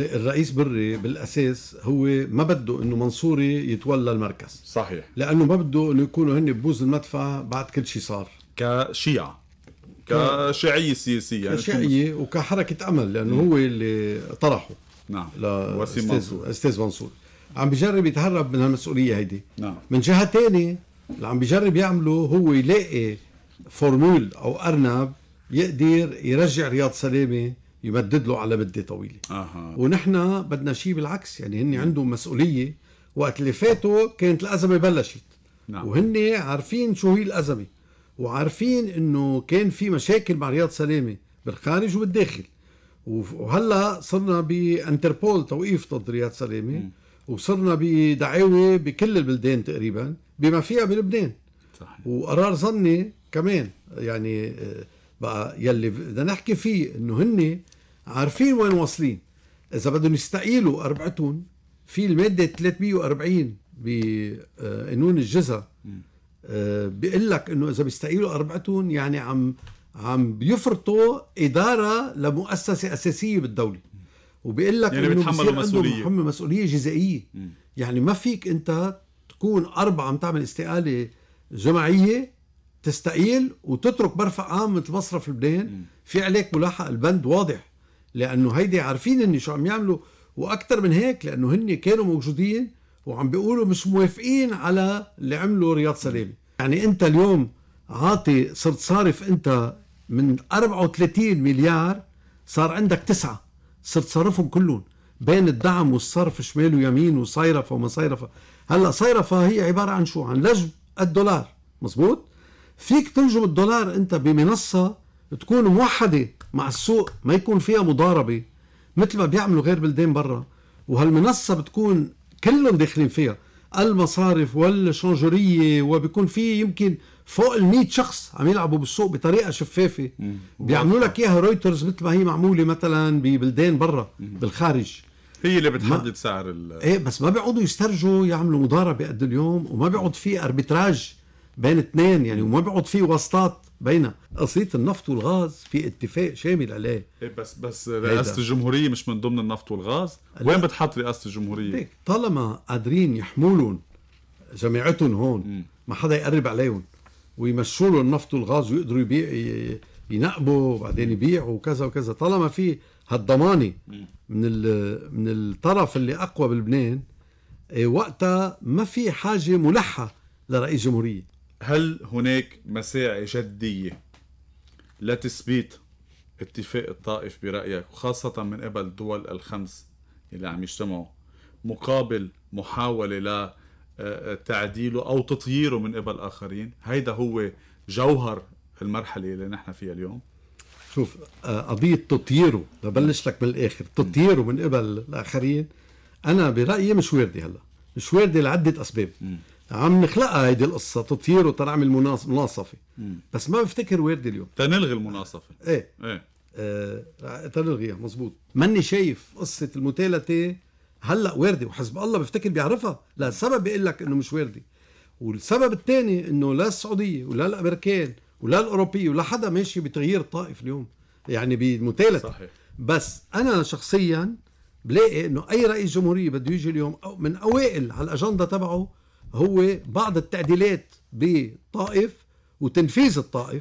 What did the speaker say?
الرئيس بري بالاساس هو ما بده انه منصوري يتولى المركز صحيح لانه ما بده انه يكونوا هن ببوز المدفع بعد كل شيء صار كشيعه كشيعيه سياسيه يعني كشيعيه وكحركه امل لانه م. هو اللي طرحه نعم لأستاذ منصور استاذ منصور عم بجرب يتهرب من هالمسؤوليه هيدي نعم من جهه ثانيه اللي عم بجرب يعمله هو يلاقي فورمول او ارنب يقدر يرجع رياض سلامه يمدد له على مده طويله أه. ونحن بدنا شيء بالعكس يعني هن نعم. عندهم مسؤوليه وقت اللي فاتوا كانت الازمه بلشت نعم. وهن عارفين شو هي الازمه وعارفين انه كان في مشاكل مع رياض سلامه بالخارج وبالداخل وهلا صرنا بانتربول توقيف ضد رياض سلامه م. وصرنا بدعاوى بكل البلدان تقريبا بما فيها بلبنان صحيح. وقرار ظني كمان يعني آه، بقى يلي بدنا نحكي فيه انه هن عارفين وين واصلين اذا بدهم يستقيلوا اربعتهم في الماده 340 بقانون آه، الجزاء آه، بيقول لك انه اذا بيستقيلوا اربعتهم يعني عم عم بيفرطوا اداره لمؤسسه اساسيه بالدوله وبيقول لك يعني انه بيتحملوا مسؤوليه بيتحملوا مسؤوليه جزائيه يعني ما فيك انت تكون اربعه عم تعمل استقاله جماعيه تستقيل وتترك مرفق عام مثل مصرف لبنان في عليك ملاحق البند واضح لانه هيدي عارفين هن شو عم يعملوا واكثر من هيك لانه هن كانوا موجودين وعم بيقولوا مش موافقين على اللي عمله رياض سلامه يعني انت اليوم عاطي صرت صارف انت من 34 مليار صار عندك تسعة صرت صرفهم كلهم بين الدعم والصرف شمال ويمين وصيرفة وما صيرفة هلا صيرفة هي عبارة عن شو عن لجب الدولار مزبوط فيك تنجم الدولار انت بمنصة تكون موحدة مع السوق ما يكون فيها مضاربه مثل ما بيعملوا غير بلدان برا وهالمنصه بتكون كلهم داخلين فيها المصارف والشنجوريه وبيكون في يمكن فوق ال 100 شخص عم يلعبوا بالسوق بطريقه شفافه بيعملوا لك اياها رويترز مثل ما هي معموله مثلا ببلدان برا بالخارج هي اللي بتحدد ما... سعر ال ايه بس ما بيقعدوا يسترجوا يعملوا مضاربه قد اليوم وما بيقعد في اربيتراج بين اثنين يعني وما بيقعد في واسطات بين قضيه النفط والغاز في اتفاق شامل عليه إيه بس بس إيه رئاسه الجمهوريه مش من ضمن النفط والغاز وين بتحط رئاسه الجمهوريه ديك. طالما قادرين يحمولهم جماعتهم هون ما حدا يقرب عليهم ويمشوا لهم النفط والغاز ويقدروا يبيع ينقبوا وبعدين يبيعوا وكذا وكذا طالما في هالضمانه من من الطرف اللي اقوى بلبنان إيه، وقتها ما في حاجه ملحه لرئيس جمهوريه هل هناك مساعي جدية لتثبيت اتفاق الطائف برأيك وخاصة من قبل الدول الخمس اللي عم يجتمعوا مقابل محاولة ل آه، آه، تعديله أو تطييره من قبل آخرين هيدا هو جوهر المرحلة اللي نحن فيها اليوم شوف آه، قضية تطييره ببلش لك بالآخر تطييره من قبل الآخرين أنا برأيي مش واردة هلا مش واردة لعدة أسباب م. عم نخلقها هيدي القصه تطهير وتنعمل مناصفه بس ما بفتكر وارده اليوم تنلغي المناصفه ايه ايه آه تنلغيها مزبوط ماني شايف قصه المتالتة هلا وردي وحزب الله بفتكر بيعرفها لا السبب بيقول لك انه مش وردي والسبب الثاني انه لا السعوديه ولا الامريكان ولا الاوروبيه ولا حدا ماشي بتغيير الطائف اليوم يعني بمتالتة صحيح بس انا شخصيا بلاقي انه اي رئيس جمهوريه بده يجي اليوم من اوائل على الاجنده تبعه هو بعض التعديلات بطائف وتنفيذ الطائف